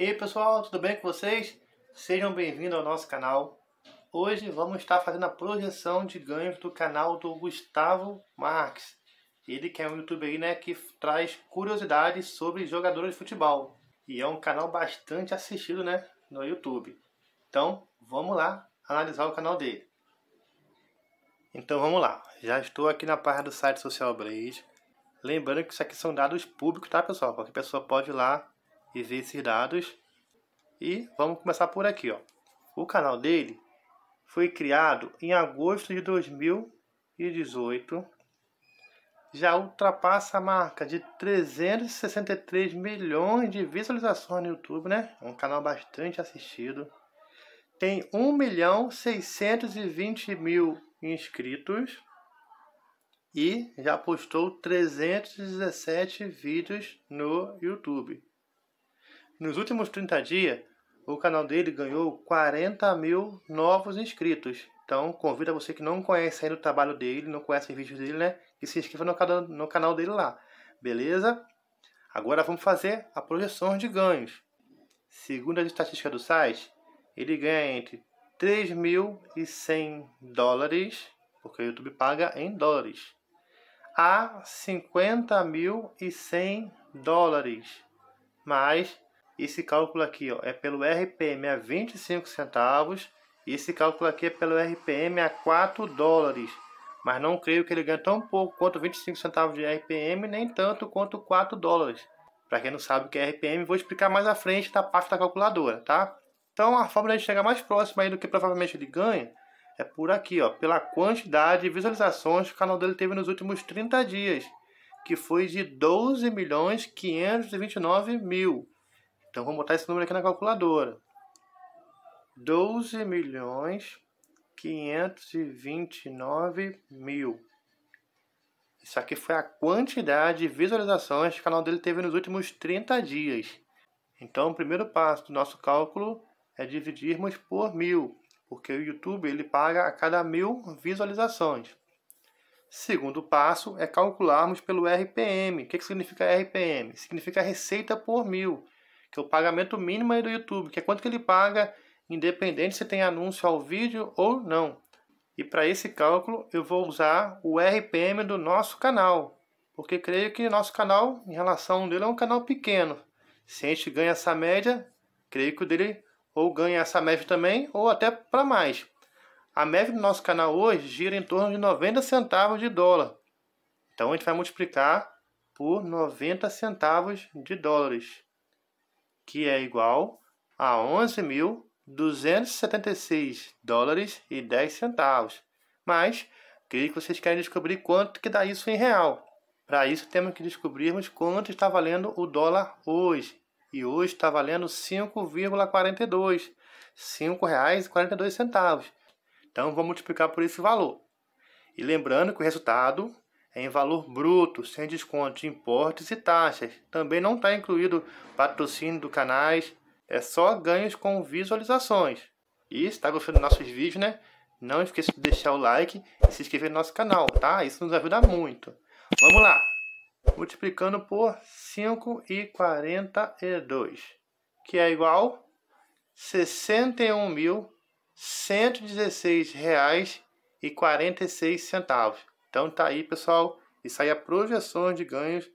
E aí pessoal, tudo bem com vocês? Sejam bem-vindos ao nosso canal. Hoje vamos estar fazendo a projeção de ganhos do canal do Gustavo Marques. Ele que é um youtuber aí, né, que traz curiosidades sobre jogadores de futebol. E é um canal bastante assistido né, no YouTube. Então vamos lá analisar o canal dele. Então vamos lá, já estou aqui na página do site Social Blade, Lembrando que isso aqui são dados públicos, tá pessoal? Qualquer pessoa pode ir lá esses dados. E vamos começar por aqui, ó. O canal dele foi criado em agosto de 2018. Já ultrapassa a marca de 363 milhões de visualizações no YouTube, né? É um canal bastante assistido. Tem 1 milhão 620 mil inscritos e já postou 317 vídeos no YouTube. Nos últimos 30 dias, o canal dele ganhou 40 mil novos inscritos. Então, convido a você que não conhece ainda o trabalho dele, não conhece os vídeos dele, né? Que se inscreva no canal, no canal dele lá. Beleza? Agora vamos fazer a projeção de ganhos. Segundo as estatísticas do site, ele ganha entre 3.100 dólares, porque o YouTube paga em dólares, a 50.100 dólares, mais esse cálculo aqui ó, é pelo RPM a 25 centavos. E esse cálculo aqui é pelo RPM a 4 dólares. Mas não creio que ele ganhe tão pouco quanto 25 centavos de RPM, nem tanto quanto 4 dólares. Para quem não sabe o que é RPM, vou explicar mais à frente da parte da calculadora, tá? Então a forma de chegar mais próxima aí do que provavelmente ele ganha é por aqui, ó, pela quantidade de visualizações que o canal dele teve nos últimos 30 dias, que foi de 12 milhões 529 mil. Então vamos botar esse número aqui na calculadora. 12 milhões 529 mil. Isso aqui foi a quantidade de visualizações que o canal dele teve nos últimos 30 dias. Então o primeiro passo do nosso cálculo é dividirmos por mil, porque o YouTube ele paga a cada mil visualizações. Segundo passo é calcularmos pelo RPM. O que, que significa RPM? Significa receita por mil que é o pagamento mínimo aí do YouTube, que é quanto que ele paga, independente se tem anúncio ao vídeo ou não. E para esse cálculo eu vou usar o RPM do nosso canal, porque creio que nosso canal, em relação dele, é um canal pequeno. Se a gente ganha essa média, creio que o dele ou ganha essa média também, ou até para mais. A média do nosso canal hoje gira em torno de 90 centavos de dólar. Então a gente vai multiplicar por 90 centavos de dólares que é igual a 11.276 dólares e 10 centavos. Mas creio que vocês querem descobrir quanto que dá isso em real. Para isso temos que descobrirmos quanto está valendo o dólar hoje. E hoje está valendo 5,42, R$ 5,42. Então vamos multiplicar por esse valor. E lembrando que o resultado é em valor bruto, sem desconto de importes e taxas. Também não está incluído patrocínio do canais, é só ganhos com visualizações. E se está gostando dos nossos vídeos, né? Não esqueça de deixar o like e se inscrever no nosso canal, tá? Isso nos ajuda muito. Vamos lá! Multiplicando por 5,42, que é igual R$ 61.116,46. Então tá aí, pessoal. Isso aí é projeções de ganhos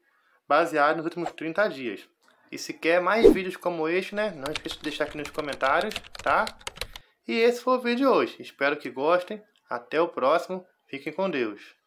baseado nos últimos 30 dias. E se quer mais vídeos como este, né? Não esqueça de deixar aqui nos comentários, tá? E esse foi o vídeo de hoje. Espero que gostem. Até o próximo. Fiquem com Deus.